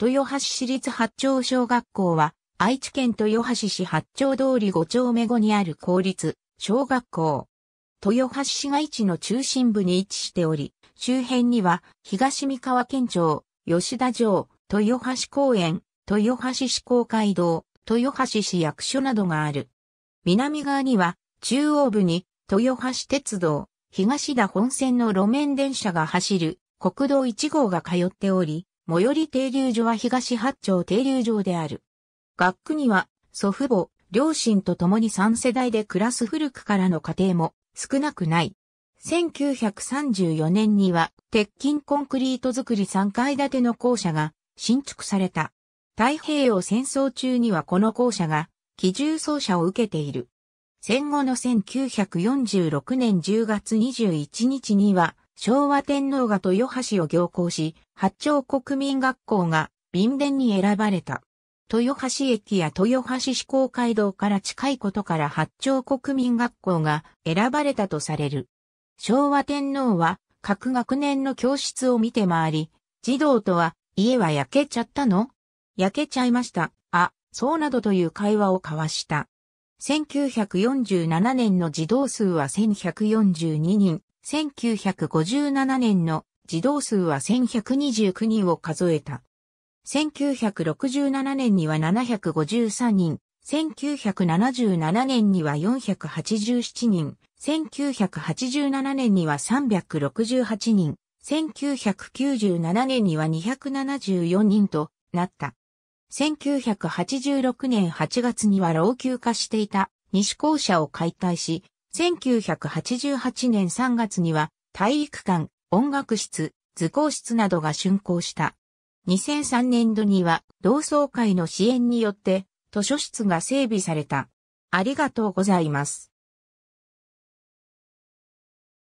豊橋市立八丁小学校は、愛知県豊橋市八丁通り五丁目後にある公立小学校。豊橋市街地の中心部に位置しており、周辺には東三河県庁、吉田城、豊橋公園、豊橋市公会堂、豊橋市役所などがある。南側には中央部に豊橋鉄道、東田本線の路面電車が走る国道1号が通っており、最寄り停留所は東八丁停留場である。学区には祖父母、両親と共に3世代で暮らす古くからの家庭も少なくない。1934年には鉄筋コンクリート作り3階建ての校舎が新築された。太平洋戦争中にはこの校舎が機銃奏者を受けている。戦後の1946年10月21日には昭和天皇が豊橋を行行し、八丁国民学校が便殿に選ばれた。豊橋駅や豊橋市公街道から近いことから八丁国民学校が選ばれたとされる。昭和天皇は各学年の教室を見て回り、児童とは家は焼けちゃったの焼けちゃいました。あ、そうなどという会話を交わした。1947年の児童数は1142人、1957年の児童数は1129人を数えた。1967年には753人、1977年には487人、1987年には368人、1997年には274人となった。1986年8月には老朽化していた西校舎を解体し、1988年3月には体育館、音楽室、図工室などが竣工した。2003年度には同窓会の支援によって図書室が整備された。ありがとうございます。